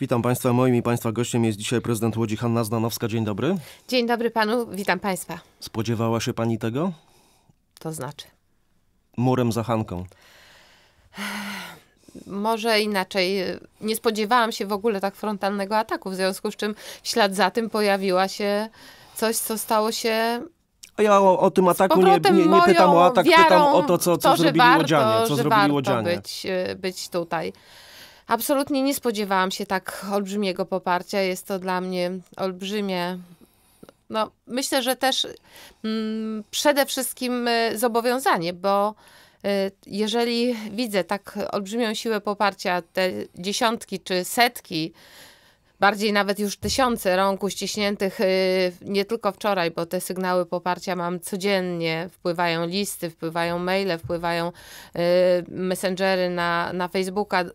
Witam Państwa. Moim i Państwa gościem jest dzisiaj prezydent Łodzi Hanna Zdanowska. Dzień dobry. Dzień dobry Panu, witam Państwa. Spodziewała się Pani tego? To znaczy? Murem za Hanką. Może inaczej. Nie spodziewałam się w ogóle tak frontalnego ataku, w związku z czym w ślad za tym pojawiła się coś, co stało się a ja o, o, tym ataku nie, nie, nie pytam o atak, pytam o to, co, co to, zrobili warto, Łodzianie. Co że zrobili warto Łodzianie. Być, e, być tutaj. Absolutnie nie spodziewałam się tak olbrzymiego poparcia. Jest to dla mnie olbrzymie. No, myślę, że też mm, przede wszystkim y, zobowiązanie, bo y, jeżeli widzę tak olbrzymią siłę poparcia, te dziesiątki czy setki bardziej nawet już tysiące rąk uściśniętych y, nie tylko wczoraj, bo te sygnały poparcia mam codziennie. Wpływają listy, wpływają maile, wpływają y, messengery na, na Facebooka y,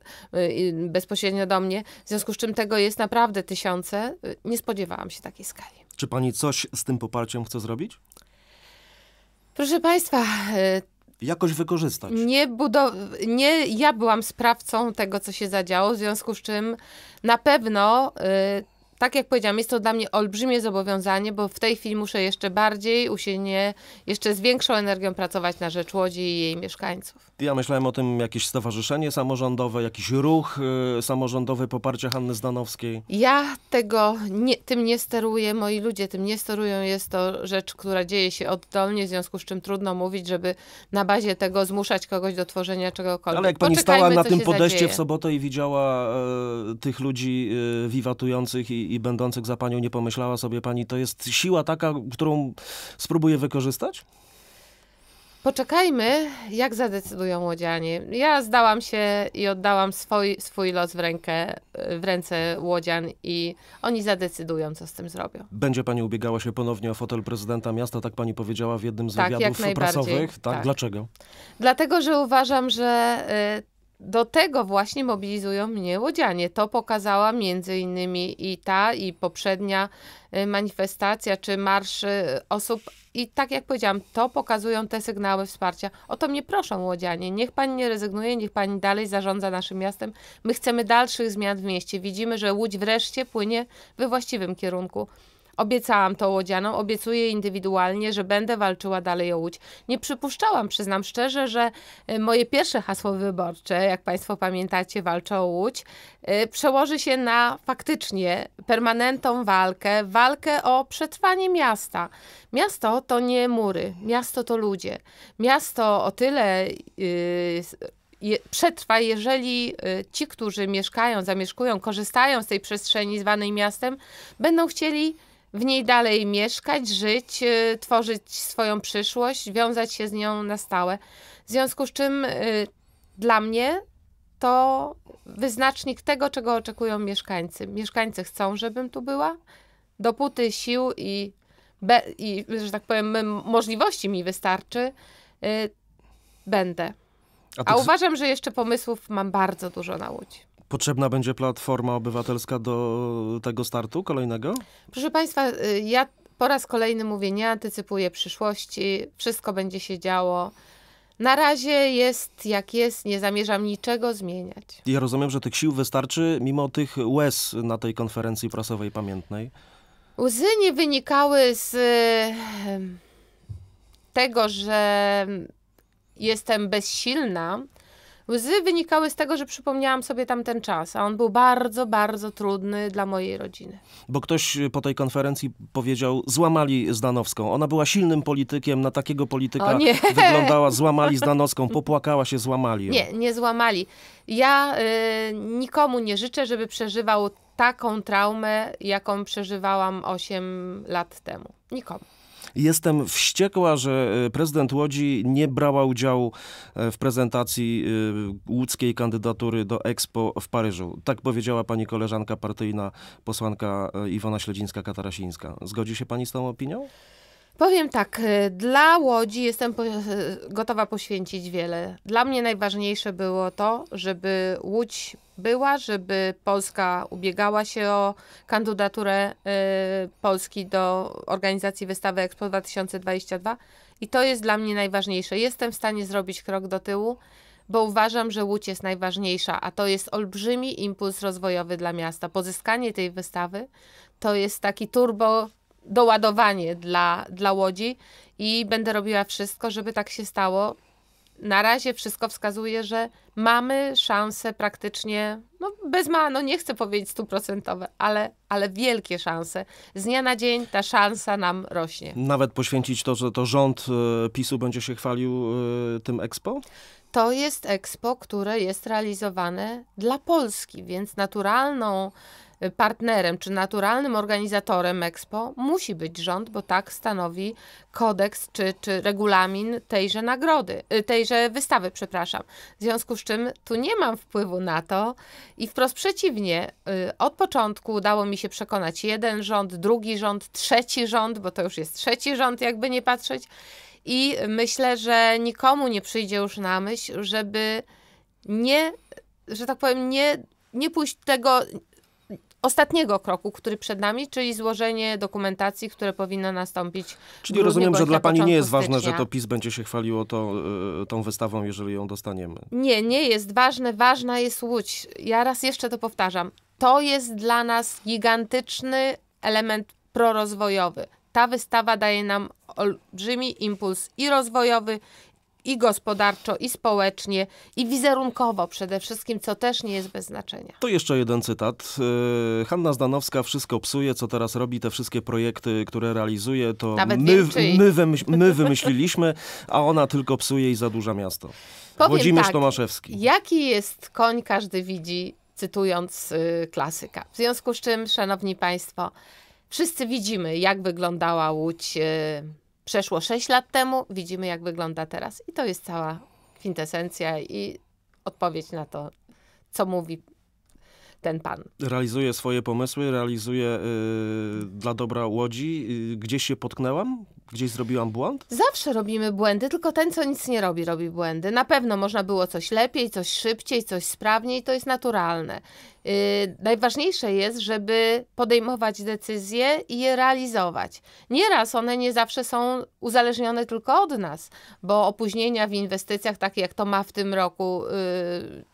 bezpośrednio do mnie. W związku z czym tego jest naprawdę tysiące. Nie spodziewałam się takiej skali. Czy pani coś z tym poparciem chce zrobić? Proszę Państwa, jakoś wykorzystać. Nie, budow- nie ja byłam sprawcą tego, co się zadziało, w związku z czym na pewno. Y tak jak powiedziałam, jest to dla mnie olbrzymie zobowiązanie, bo w tej chwili muszę jeszcze bardziej usilnie, jeszcze z większą energią pracować na rzecz Łodzi i jej mieszkańców. Ja myślałem o tym jakieś stowarzyszenie samorządowe, jakiś ruch y, samorządowy poparcia Hanny Zdanowskiej. Ja tego nie, tym nie steruję, moi ludzie tym nie sterują. Jest to rzecz, która dzieje się oddolnie, w związku z czym trudno mówić, żeby na bazie tego zmuszać kogoś do tworzenia czegokolwiek. Ale jak pani stała na tym podejście w sobotę i widziała e, tych ludzi e, wiwatujących i, i, będących za panią nie pomyślała sobie pani, to jest siła taka, którą spróbuję wykorzystać? Poczekajmy, jak zadecydują łodzianie. Ja zdałam się i oddałam swój, swój los w, rękę, w ręce łodzian i oni zadecydują, co z tym zrobią. Będzie pani ubiegała się ponownie o fotel prezydenta miasta, tak pani powiedziała w jednym z tak, wywiadów prasowych. Tak, tak, dlaczego? Dlatego, że uważam, że y, do tego właśnie mobilizują mnie łodzianie. To pokazała między innymi i ta, i poprzednia y, manifestacja, czy marsz y, osób. I tak jak powiedziałam, to pokazują te sygnały wsparcia. O to mnie proszą łodzianie. Niech pani nie rezygnuje, niech pani dalej zarządza naszym miastem. My chcemy dalszych zmian w mieście. Widzimy, że Łódź wreszcie płynie we właściwym kierunku. Obiecałam to łodzianom, obiecuję indywidualnie, że będę walczyła dalej o Łódź. Nie przypuszczałam, przyznam szczerze, że y, moje pierwsze hasło wyborcze, jak Państwo pamiętacie, walczę o Łódź, y, przełoży się na faktycznie permanentną walkę, walkę o przetrwanie miasta. Miasto to nie mury, miasto to ludzie. Miasto o tyle yy, je, przetrwa, jeżeli y, ci, którzy mieszkają, zamieszkują, korzystają z tej przestrzeni zwanej miastem, będą chcieli w niej dalej mieszkać, żyć, y, tworzyć swoją przyszłość, wiązać się z nią na stałe. W związku z czym y, dla mnie to wyznacznik tego, czego oczekują mieszkańcy. Mieszkańcy chcą, żebym tu była, dopóty sił i, be, i że tak powiem, możliwości mi wystarczy, y, będę. A, A uważam, że jeszcze pomysłów mam bardzo dużo na Łódź. Potrzebna będzie Platforma Obywatelska do tego startu kolejnego? Proszę Państwa, y, ja po raz kolejny mówię, nie antycypuję przyszłości, wszystko będzie się działo. Na razie jest jak jest, nie zamierzam niczego zmieniać. Ja rozumiem, że tych sił wystarczy mimo tych łez na tej konferencji prasowej pamiętnej. Łzy nie wynikały z tego, że jestem bezsilna, Łzy wynikały z tego, że przypomniałam sobie tamten czas, a on był bardzo, bardzo trudny dla mojej rodziny. Bo ktoś y, po tej konferencji powiedział, złamali Zdanowską. Ona była silnym politykiem, na takiego polityka wyglądała, złamali Zdanowską, popłakała się, złamali. Ją. Nie, nie złamali. Ja y, nikomu nie życzę, żeby przeżywał taką traumę, jaką przeżywałam 8 lat temu. Nikomu. Jestem wściekła, że e, prezydent Łodzi nie brała udziału e, w prezentacji e, łódzkiej kandydatury do Expo w Paryżu. Tak powiedziała pani koleżanka partyjna, posłanka Iwona Śledzińska-Katarasińska. Zgodzi się pani z tą opinią? Powiem tak, y, dla Łodzi jestem y, gotowa poświęcić wiele. Dla mnie najważniejsze było to, żeby Łódź była, żeby Polska ubiegała się o kandydaturę y, Polski do organizacji wystawy Expo 2022 i to jest dla mnie najważniejsze. Jestem w stanie zrobić krok do tyłu, bo uważam, że Łódź jest najważniejsza, a to jest olbrzymi impuls rozwojowy dla miasta. Pozyskanie tej wystawy to jest taki turbo doładowanie dla, dla łodzi i będę robiła wszystko, żeby tak się stało. Na razie wszystko wskazuje, że mamy szanse praktycznie, no bez ma, no nie chcę powiedzieć stuprocentowe, ale, ale wielkie szanse. Z dnia na dzień ta szansa nam rośnie. Nawet poświęcić to, że to rząd e, PiSu będzie się chwalił e, tym Expo? To jest Expo, które jest realizowane dla Polski, więc naturalną partnerem czy naturalnym organizatorem Expo musi być rząd, bo tak stanowi kodeks czy, czy regulamin tejże nagrody, y, tejże wystawy, przepraszam. W związku z czym tu nie mam wpływu na to i wprost przeciwnie, y, od początku udało mi się przekonać jeden rząd, drugi rząd, trzeci rząd, bo to już jest trzeci rząd, jakby nie patrzeć. I myślę, że nikomu nie przyjdzie już na myśl, żeby nie, że tak powiem, nie, nie pójść tego ostatniego kroku, który przed nami, czyli złożenie dokumentacji, które powinno nastąpić. Czyli rozumiem, że dla pani nie jest stycznia. ważne, że to PiS będzie się chwaliło to, e, tą wystawą, jeżeli ją dostaniemy. Nie, nie jest ważne. Ważna jest Łódź. Ja raz jeszcze to powtarzam. To jest dla nas gigantyczny element prorozwojowy. Ta wystawa daje nam olbrzymi impuls i rozwojowy, i gospodarczo, i społecznie, i wizerunkowo przede wszystkim, co też nie jest bez znaczenia. To jeszcze jeden cytat. E, Hanna Zdanowska wszystko psuje, co teraz robi, te wszystkie projekty, które realizuje, to my, my, wymyśl, my wymyśliliśmy, a ona tylko psuje i zadłuża miasto. Powiem Włodzimierz tak, Tomaszewski. Jaki jest koń, każdy widzi, cytując y, klasyka. W związku z czym, szanowni państwo, wszyscy widzimy, jak wyglądała Łódź y, Przeszło 6 lat temu, widzimy jak wygląda teraz. I to jest cała kwintesencja i odpowiedź na to, co mówi ten pan. Realizuje swoje pomysły, realizuje y, dla dobra Łodzi. Y, gdzieś się potknęłam? Gdzieś zrobiłam błąd? Zawsze robimy błędy, tylko ten, co nic nie robi, robi błędy. Na pewno można było coś lepiej, coś szybciej, coś sprawniej, to jest naturalne. Yy, najważniejsze jest, żeby podejmować decyzje i je realizować. Nieraz one nie zawsze są uzależnione tylko od nas, bo opóźnienia w inwestycjach, takie jak to ma w tym roku,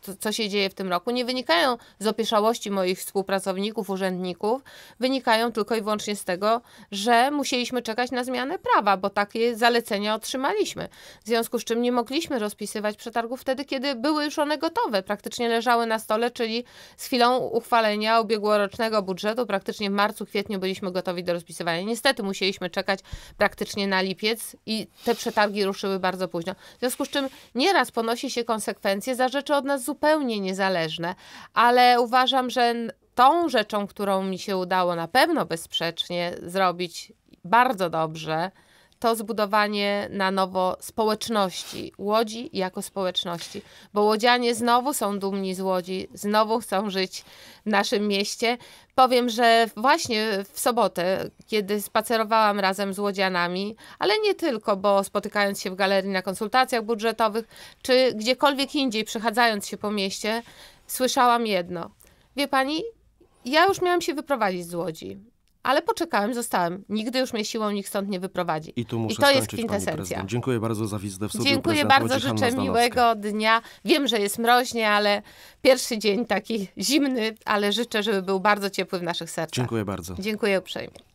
y, co się dzieje w tym roku, nie wynikają z opieszonych opieszałości moich współpracowników, urzędników wynikają tylko i wyłącznie z tego, że musieliśmy czekać na zmianę prawa, bo takie zalecenia otrzymaliśmy. W związku z czym nie mogliśmy rozpisywać przetargów wtedy, kiedy były już one gotowe, praktycznie leżały na stole, czyli z chwilą uchwalenia ubiegłorocznego budżetu, praktycznie w marcu, kwietniu byliśmy gotowi do rozpisywania. Niestety musieliśmy czekać praktycznie na lipiec i te przetargi ruszyły bardzo późno. W związku z czym nieraz ponosi się konsekwencje za rzeczy od nas zupełnie niezależne, ale uważam, uważam, że tą rzeczą, którą mi się udało na pewno bezsprzecznie zrobić bardzo dobrze, to zbudowanie na nowo społeczności, Łodzi jako społeczności, bo Łodzianie znowu są dumni z Łodzi, znowu chcą żyć w naszym mieście. Powiem, że właśnie w sobotę, kiedy spacerowałam razem z Łodzianami, ale nie tylko, bo spotykając się w galerii na konsultacjach budżetowych, czy gdziekolwiek indziej, przechadzając się po mieście, słyszałam jedno – Wie pani, ja już miałam się wyprowadzić z Łodzi, ale poczekałem, zostałem. Nigdy już mnie siłą nikt stąd nie wyprowadzi. I, tu muszę I to jest kwintesencja. Dziękuję bardzo za wizytę w studiu. Dziękuję bardzo, życzę miłego dnia. Wiem, że jest mroźnie, ale pierwszy dzień taki zimny, ale życzę, żeby był bardzo ciepły w naszych sercach. Dziękuję bardzo. Dziękuję uprzejmie.